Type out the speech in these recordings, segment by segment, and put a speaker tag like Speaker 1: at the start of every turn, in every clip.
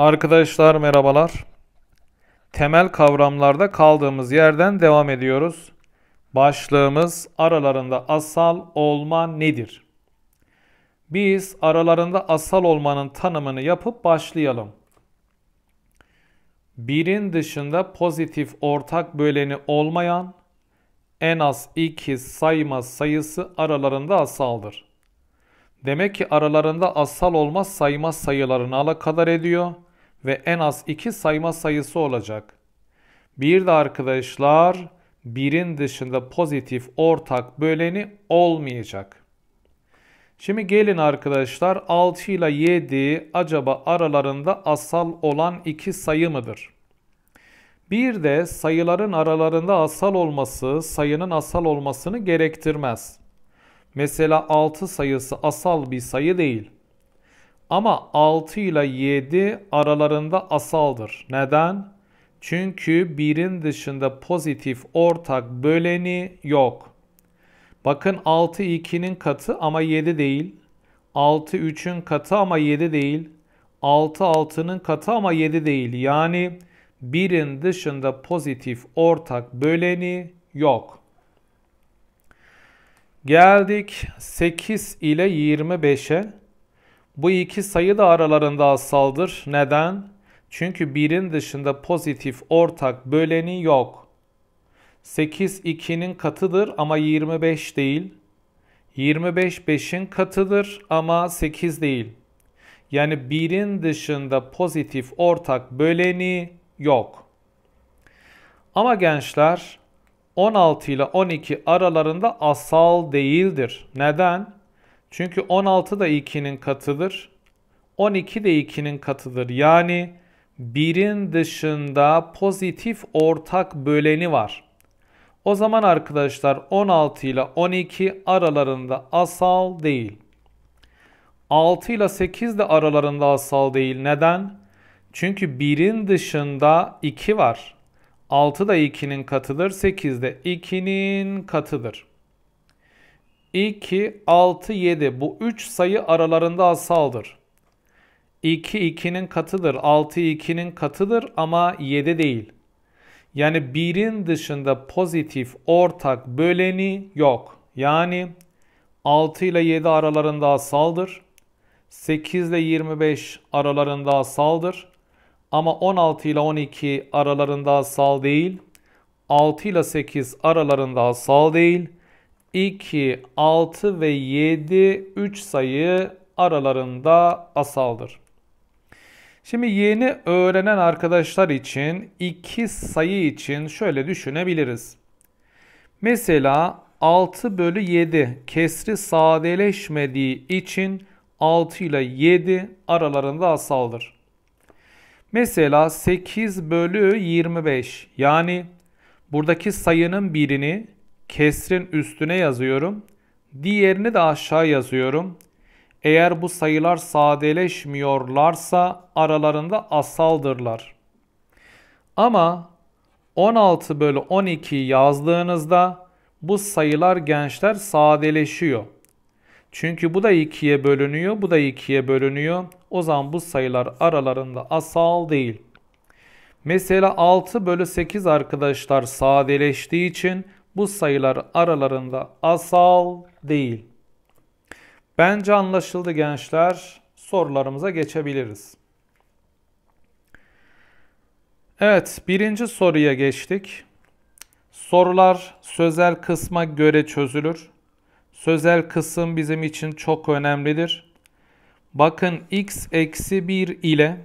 Speaker 1: Arkadaşlar merhabalar. Temel kavramlarda kaldığımız yerden devam ediyoruz. Başlığımız aralarında asal olma nedir? Biz aralarında asal olmanın tanımını yapıp başlayalım. Birin dışında pozitif ortak böleni olmayan en az iki sayma sayısı aralarında asaldır. Demek ki aralarında asal olma sayma sayılarını alakadar ediyor ve en az 2 sayma sayısı olacak. Bir de arkadaşlar birin dışında pozitif ortak böleni olmayacak. Şimdi gelin arkadaşlar 6 ile 7 acaba aralarında asal olan iki sayı mıdır? Bir de sayıların aralarında asal olması sayının asal olmasını gerektirmez. Mesela 6 sayısı asal bir sayı değil. Ama 6 ile 7 aralarında asaldır. Neden? Çünkü 1'in dışında pozitif ortak böleni yok. Bakın 6 2'nin katı ama 7 değil. 6 3'ün katı ama 7 değil. 6 6'nın katı ama 7 değil. Yani 1'in dışında pozitif ortak böleni yok. Geldik 8 ile 25'e. Bu iki sayı da aralarında asaldır. Neden? Çünkü birin dışında pozitif ortak böleni yok. 8 2'nin katıdır ama 25 değil. 25 5'in katıdır ama 8 değil. Yani birin dışında pozitif ortak böleni yok. Ama gençler 16 ile 12 aralarında asal değildir. Neden? Çünkü 16 da 2'nin katıdır. 12 de 2'nin katıdır. Yani 1'in dışında pozitif ortak böleni var. O zaman arkadaşlar 16 ile 12 aralarında asal değil. 6 ile 8 de aralarında asal değil. Neden? Çünkü 1'in dışında 2 var. 6 da 2'nin katıdır. 8 de 2'nin katıdır. 2, 6, 7 bu 3 sayı aralarında asaldır. 2, 2'nin katıdır. 6, 2'nin katıdır ama 7 değil. Yani 1'in dışında pozitif ortak böleni yok. Yani 6 ile 7 aralarında asaldır. 8 ile 25 aralarında asaldır. Ama 16 ile 12 aralarında asal değil. 6 ile 8 aralarında asal değil. 2, 6 ve 7, 3 sayı aralarında asaldır. Şimdi yeni öğrenen arkadaşlar için iki sayı için şöyle düşünebiliriz. Mesela 6 bölü 7 kesri sadeleşmediği için 6 ile 7 aralarında asaldır. Mesela 8 bölü 25 yani buradaki sayının birini kesrin üstüne yazıyorum. Diğerini de aşağı yazıyorum. Eğer bu sayılar sadeleşmiyorlarsa aralarında asaldırlar. Ama 16 bölü 12 yazdığınızda bu sayılar gençler sadeleşiyor. Çünkü bu da 2'ye bölünüyor, bu da 2'ye bölünüyor. O zaman bu sayılar aralarında asal değil. Mesela 6 bölü 8 arkadaşlar sadeleştiği için bu sayılar aralarında asal değil. Bence anlaşıldı gençler. Sorularımıza geçebiliriz. Evet, birinci soruya geçtik. Sorular sözel kısma göre çözülür. Sözel kısım bizim için çok önemlidir. Bakın x eksi 1 ile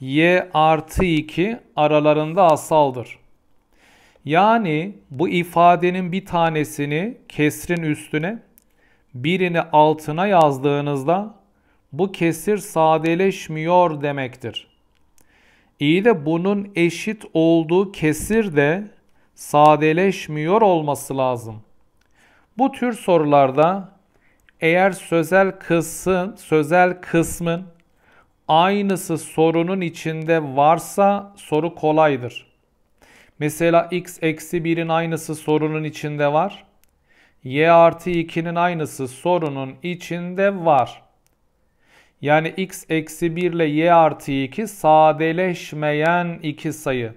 Speaker 1: y artı 2 aralarında asaldır. Yani bu ifadenin bir tanesini kesrin üstüne, birini altına yazdığınızda bu kesir sadeleşmiyor demektir. İyi de bunun eşit olduğu kesir de sadeleşmiyor olması lazım. Bu tür sorularda eğer sözel kısmın, sözel kısmın aynısı sorunun içinde varsa soru kolaydır. Mesela x eksi 1'in aynısı sorunun içinde var. y artı 2'nin aynısı sorunun içinde var. Yani x eksi 1 ile y artı 2 sadeleşmeyen iki sayı.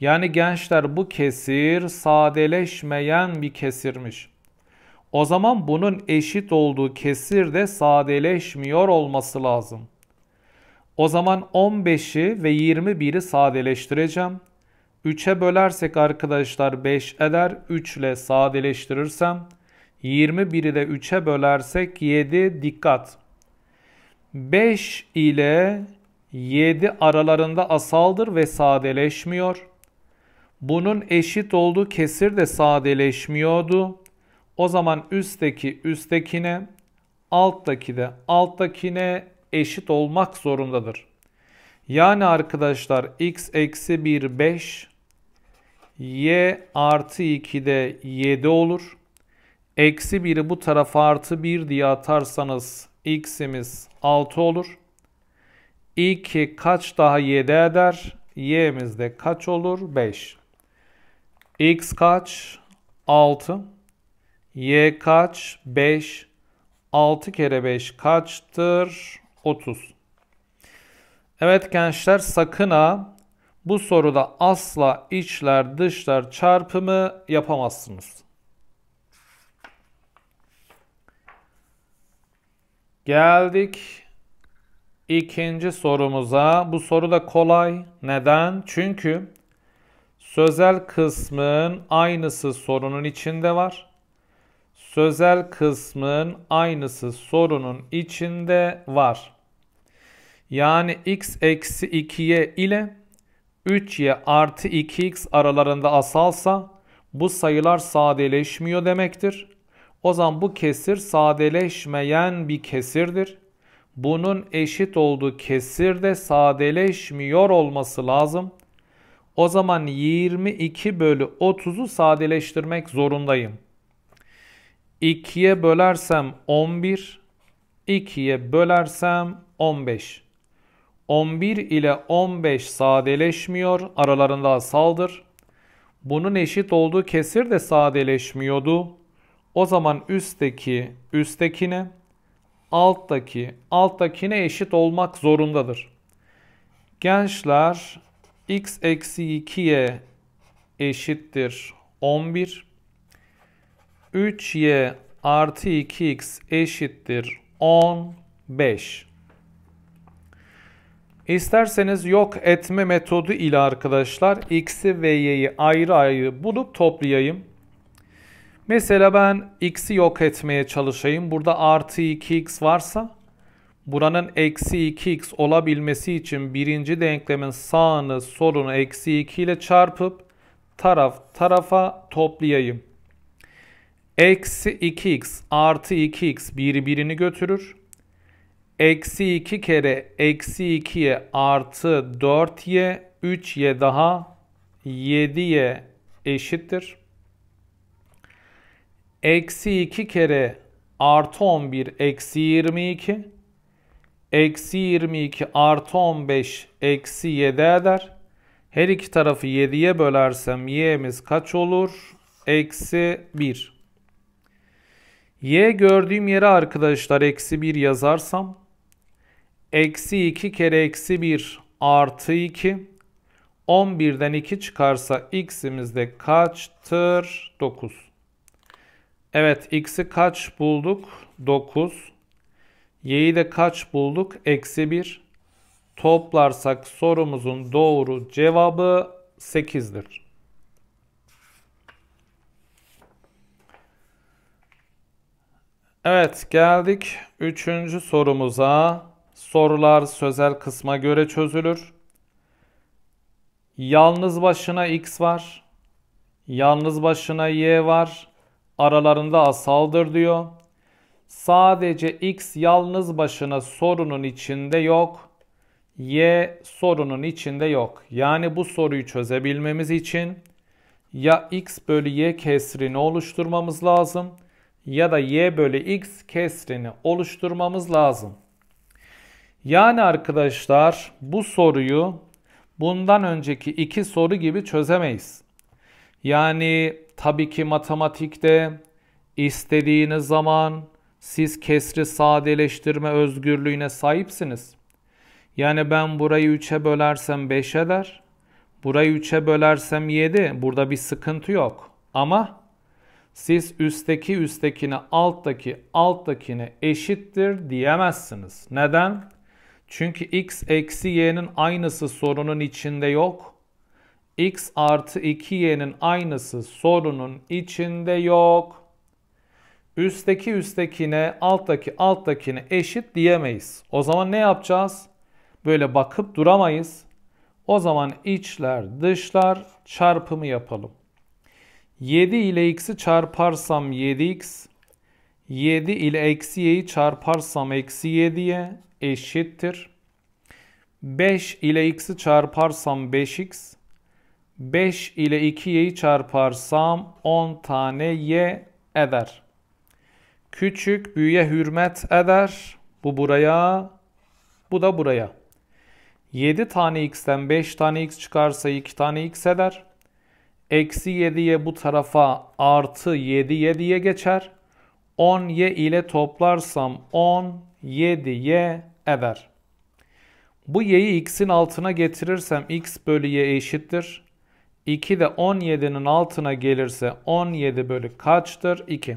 Speaker 1: Yani gençler bu kesir sadeleşmeyen bir kesirmiş. O zaman bunun eşit olduğu kesir de sadeleşmiyor olması lazım. O zaman 15'i ve 21'i sadeleştireceğim. 3'e bölersek arkadaşlar 5 eder. 3 ile sadeleştirirsem 21 de 3'e bölersek 7 dikkat. 5 ile 7 aralarında asaldır ve sadeleşmiyor. Bunun eşit olduğu kesir de sadeleşmiyordu. O zaman üstteki üsttekine, alttaki de alttakine eşit olmak zorundadır. Yani arkadaşlar x eksi 1 5 y artı de 7 olur. Eksi 1'i bu tarafa artı 1 diye atarsanız x'imiz 6 olur. 2 kaç daha 7 eder? y'miz de kaç olur? 5. x kaç? 6. y kaç? 5. 6 kere 5 kaçtır? 30. Evet gençler sakın ha bu soruda asla içler dışlar çarpımı yapamazsınız. Geldik ikinci sorumuza. Bu soru da kolay. Neden? Çünkü sözel kısmın aynısı sorunun içinde var. Sözel kısmın aynısı sorunun içinde var. Yani x eksi 2'ye ile 3y artı 2x aralarında asalsa bu sayılar sadeleşmiyor demektir. O zaman bu kesir sadeleşmeyen bir kesirdir. Bunun eşit olduğu kesir de sadeleşmiyor olması lazım. O zaman 22 bölü 30'u sadeleştirmek zorundayım. 2'ye bölersem 11, 2'ye bölersem 15. 11 ile 15 sadeleşmiyor, aralarında asaldır. Bunun eşit olduğu kesir de sadeleşmiyordu. O zaman üstteki üsttekine, alttaki alttakine eşit olmak zorundadır. Gençler x eksi 2'ye eşittir 11. 3y artı 2x eşittir 15. İsterseniz yok etme metodu ile arkadaşlar x'i ve y'yi ayrı ayrı bulup toplayayım. Mesela ben x'i yok etmeye çalışayım. Burada artı 2x varsa buranın eksi 2x olabilmesi için birinci denklemin sağını solunu eksi 2 ile çarpıp taraf tarafa toplayayım. Eksi 2x artı 2x birbirini götürür. Eksi 2 kere eksi 2'ye artı 4y 3y daha 7y eşittir. Eksi 2 kere artı 11 eksi 22. Eksi 22 artı 15 eksi 7 eder. Her iki tarafı 7'ye bölersem y'miz kaç olur? Eksi 1. Y gördüğüm yere arkadaşlar eksi 1 yazarsam Eksi 2 kere eksi 1 artı 2. 11'den 2 çıkarsa x'imiz de kaçtır? 9. Evet x'i kaç bulduk? 9. Y'yi de kaç bulduk? Eksi 1. Toplarsak sorumuzun doğru cevabı 8'dir. Evet geldik 3. sorumuza. Sorular sözel kısma göre çözülür. Yalnız başına x var. Yalnız başına y var. Aralarında asaldır diyor. Sadece x yalnız başına sorunun içinde yok. Y sorunun içinde yok. Yani bu soruyu çözebilmemiz için ya x bölü y kesrini oluşturmamız lazım ya da y bölü x kesrini oluşturmamız lazım. Yani arkadaşlar bu soruyu bundan önceki iki soru gibi çözemeyiz. Yani tabii ki matematikte istediğiniz zaman siz kesri sadeleştirme özgürlüğüne sahipsiniz. Yani ben burayı 3'e bölersem 5 eder. Burayı 3'e bölersem 7. Burada bir sıkıntı yok. Ama siz üstteki üsttekine, alttaki alttakine eşittir diyemezsiniz. Neden? Çünkü x eksi y'nin aynısı sorunun içinde yok. x artı 2y'nin aynısı sorunun içinde yok. Üstteki üsttekine, alttaki alttakine eşit diyemeyiz. O zaman ne yapacağız? Böyle bakıp duramayız. O zaman içler dışlar çarpımı yapalım. 7 ile x'i çarparsam 7x, 7 ile eksi y'yi çarparsam eksi 7'ye eşittir. 5 ile x'i çarparsam 5x. 5 ile 2y'yi çarparsam 10 tane y eder. Küçük büyüye hürmet eder. Bu buraya, bu da buraya. 7 tane x'ten 5 tane x çıkarsa 2 tane x eder. Eksi 7'ye bu tarafa artı 7 7'ye geçer. 10y ile toplarsam 10 7 y eder. Bu y'yi x'in altına getirirsem x bölü y eşittir. 2 de 17'nin altına gelirse 17 bölü kaçtır? 2.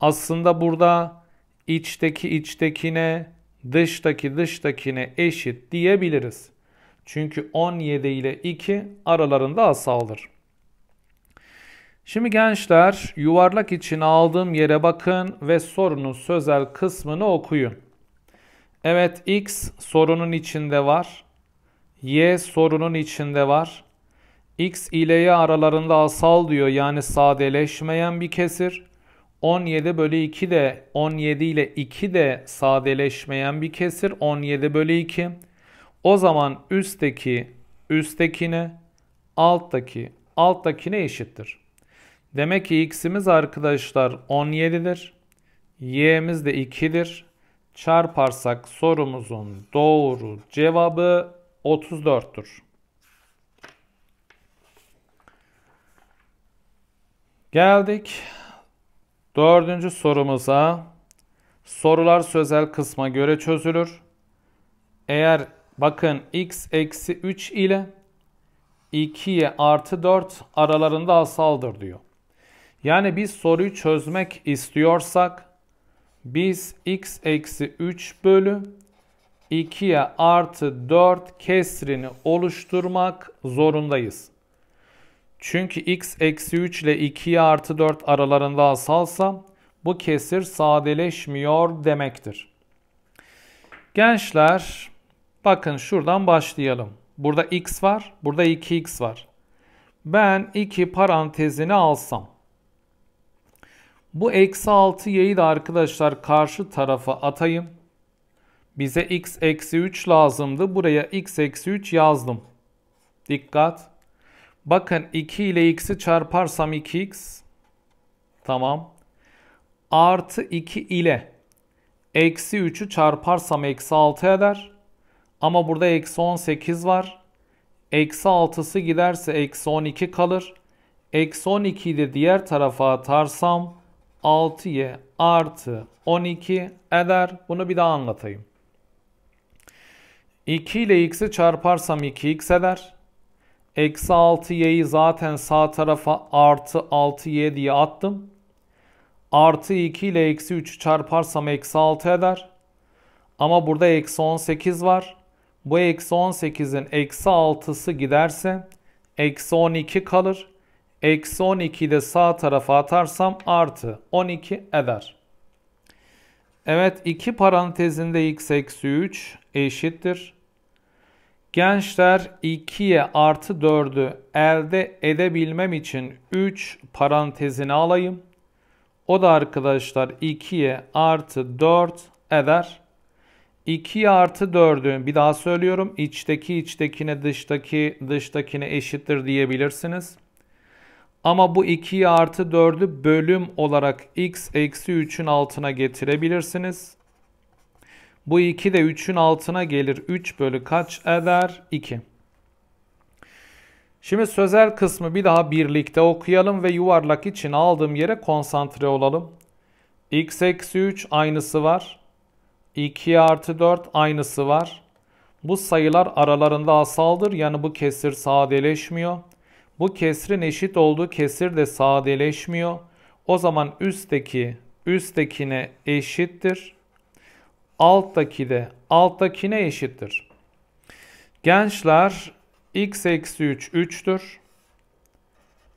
Speaker 1: Aslında burada içteki içtekine, dıştaki dıştakine eşit diyebiliriz. Çünkü 17 ile 2 aralarında asaldır. Şimdi gençler yuvarlak için aldığım yere bakın ve sorunun sözel kısmını okuyun. Evet x sorunun içinde var. Y sorunun içinde var. X ile Y aralarında asal diyor yani sadeleşmeyen bir kesir. 17 bölü 2 de 17 ile 2 de sadeleşmeyen bir kesir. 17 bölü 2. O zaman üstteki üsttekine alttaki alttakine eşittir. Demek ki x'imiz arkadaşlar 17'dir. y'miz de 2'dir. Çarparsak sorumuzun doğru cevabı 34'tür. Geldik dördüncü sorumuza. Sorular sözel kısma göre çözülür. Eğer bakın x eksi 3 ile 2'ye artı 4 aralarında asaldır diyor. Yani biz soruyu çözmek istiyorsak biz x eksi 3 bölü 2'ye artı 4 kesrini oluşturmak zorundayız. Çünkü x eksi 3 ile 2'ye artı 4 aralarında asalsa bu kesir sadeleşmiyor demektir. Gençler bakın şuradan başlayalım. Burada x var, burada 2x var. Ben 2 parantezini alsam bu eksi 6 y'yi de arkadaşlar karşı tarafa atayım. Bize x eksi 3 lazımdı. Buraya x eksi 3 yazdım. Dikkat. Bakın 2 ile x'i çarparsam 2x. Tamam. Artı 2 ile eksi 3'ü çarparsam eksi 6 eder. Ama burada eksi 18 var. Eksi 6'sı giderse eksi 12 kalır. Eksi 12'yi de diğer tarafa atarsam 6y artı 12 eder. Bunu bir daha anlatayım. 2 ile x'i çarparsam 2x eder. Eksi 6y'yi zaten sağ tarafa artı 6y diye attım. Artı 2 ile eksi 3'ü çarparsam eksi 6 eder. Ama burada eksi 18 var. Bu eksi 18'in eksi 6'sı giderse eksi 12 kalır. Eksi 12'yi de sağ tarafa atarsam artı 12 eder. Evet iki parantezinde x eksi 3 eşittir. Gençler 2'ye artı 4'ü elde edebilmem için 3 parantezini alayım. O da arkadaşlar 2'ye artı 4 eder. 2'ye artı 4'ü bir daha söylüyorum. İçteki içtekine dıştaki dıştakine eşittir diyebilirsiniz. Ama bu 2 artı 4'ü bölüm olarak x eksi 3'ün altına getirebilirsiniz. Bu 2 de 3'ün altına gelir. 3 bölü kaç eder? 2. Şimdi sözel kısmı bir daha birlikte okuyalım ve yuvarlak için aldığım yere konsantre olalım. x eksi 3 aynısı var. 2 artı 4 aynısı var. Bu sayılar aralarında asaldır. Yani bu kesir sadeleşmiyor. Bu kesrin eşit olduğu kesir de sadeleşmiyor. O zaman üstteki üsttekine eşittir. Alttaki de alttakine eşittir. Gençler x eksi 3 3'tür.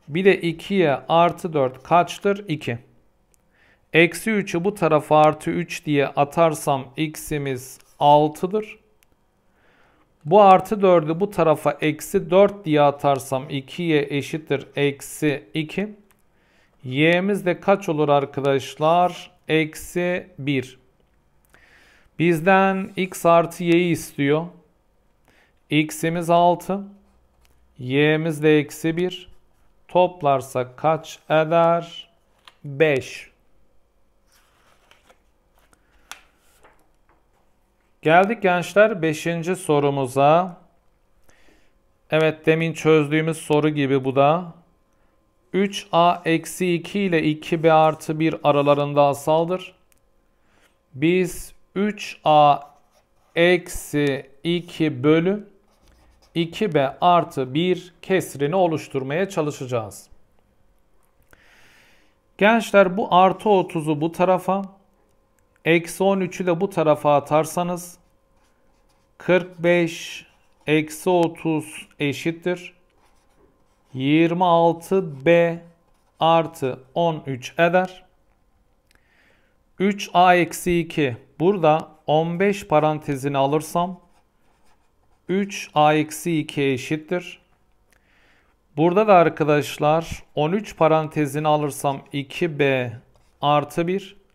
Speaker 1: Bir de 2'ye artı 4 kaçtır? 2. Eksi 3'ü bu tarafa artı 3 diye atarsam x'imiz 6'dır. Bu artı 4'ü bu tarafa eksi 4 diye atarsam 2'ye eşittir eksi 2. Y'miz de kaç olur arkadaşlar? Eksi 1. Bizden x artı y'yi istiyor. x'imiz 6. y'miz de eksi 1. Toplarsak kaç eder? 5. Geldik gençler 5. sorumuza. Evet demin çözdüğümüz soru gibi bu da. 3a eksi 2 ile 2b artı 1 aralarında asaldır. Biz 3a eksi 2 bölü 2b artı 1 kesrini oluşturmaya çalışacağız. Gençler bu artı 30'u bu tarafa Eksi 13'ü de bu tarafa atarsanız 45 eksi 30 eşittir. 26b artı 13 eder. 3a eksi 2 burada 15 parantezini alırsam 3a eksi 2 eşittir. Burada da arkadaşlar 13 parantezini alırsam 2b artı 1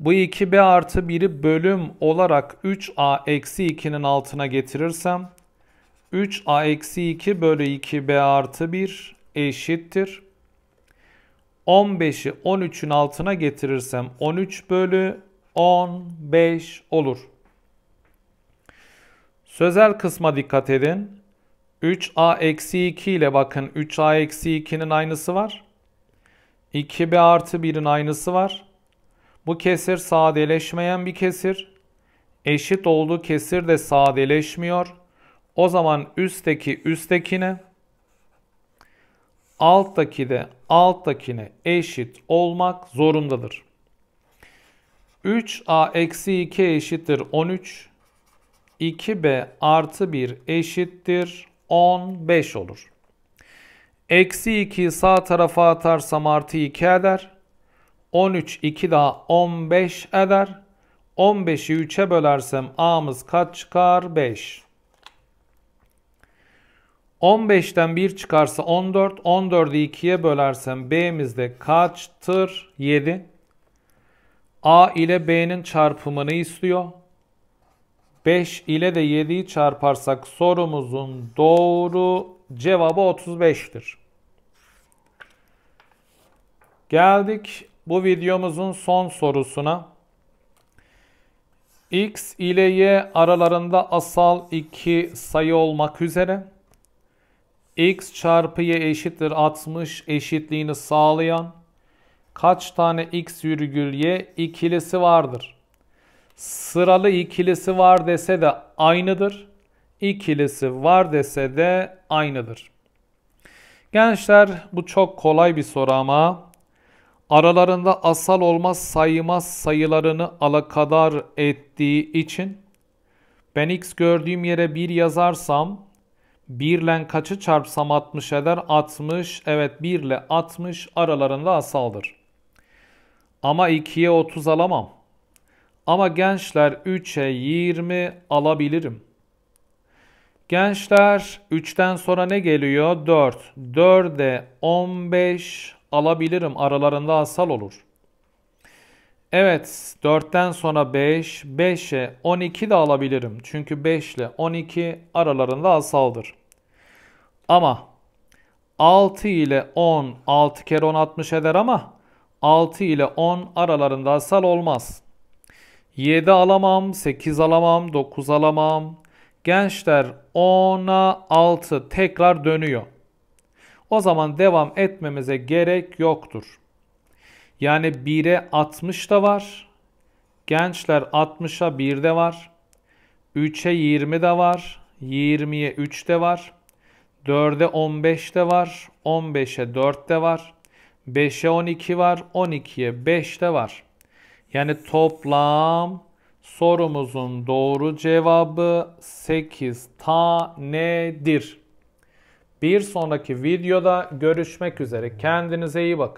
Speaker 1: bu 2b artı 1'i bölüm olarak 3a eksi 2'nin altına getirirsem 3a eksi 2 bölü 2b artı 1 eşittir. 15'i 13'ün altına getirirsem 13 bölü 15 olur. Sözel kısma dikkat edin. 3a eksi 2 ile bakın 3a eksi 2'nin aynısı var. 2b artı 1'in aynısı var. Bu kesir sadeleşmeyen bir kesir. Eşit olduğu kesir de sadeleşmiyor. O zaman üstteki üsttekine, alttaki de alttakine eşit olmak zorundadır. 3a eksi 2 eşittir 13. 2b artı 1 eşittir 15 olur. Eksi 2'yi sağ tarafa atarsam artı 2 eder. 13 2 daha 15 eder. 15'i 3'e bölersem A'mız kaç çıkar? 5. 15'ten 1 çıkarsa 14. 14'ü 2'ye bölersem B'miz de kaçtır? 7. A ile B'nin çarpımını istiyor. 5 ile de 7'yi çarparsak sorumuzun doğru cevabı 35'tir. Geldik bu videomuzun son sorusuna x ile y aralarında asal iki sayı olmak üzere x çarpı y eşittir 60 eşitliğini sağlayan kaç tane x virgül y ikilisi vardır? Sıralı ikilisi var dese de aynıdır. İkilisi var dese de aynıdır. Gençler bu çok kolay bir soru ama aralarında asal olmaz sayılmaz sayılarını alakadar ettiği için ben x gördüğüm yere 1 yazarsam 1 ile kaçı çarpsam 60 eder? 60. Evet 1 ile 60 aralarında asaldır. Ama 2'ye 30 alamam. Ama gençler 3'e 20 alabilirim. Gençler 3'ten sonra ne geliyor? 4. 4'e 15 alabilirim. Aralarında asal olur. Evet 4'ten sonra 5, 5'e 12 de alabilirim. Çünkü 5 ile 12 aralarında asaldır. Ama 6 ile 10, 6 kere 10 60 eder ama 6 ile 10 aralarında asal olmaz. 7 alamam, 8 alamam, 9 alamam. Gençler 10'a 6 tekrar dönüyor o zaman devam etmemize gerek yoktur. Yani 1'e 60 da var. Gençler 60'a 1 de var. 3'e 20 de var. 20'ye 3 de var. 4'e 15 de var. 15'e 4 de var. 5'e 12 var. 12'ye 5 de var. Yani toplam sorumuzun doğru cevabı 8 tanedir. Bir sonraki videoda görüşmek üzere. Kendinize iyi bakın.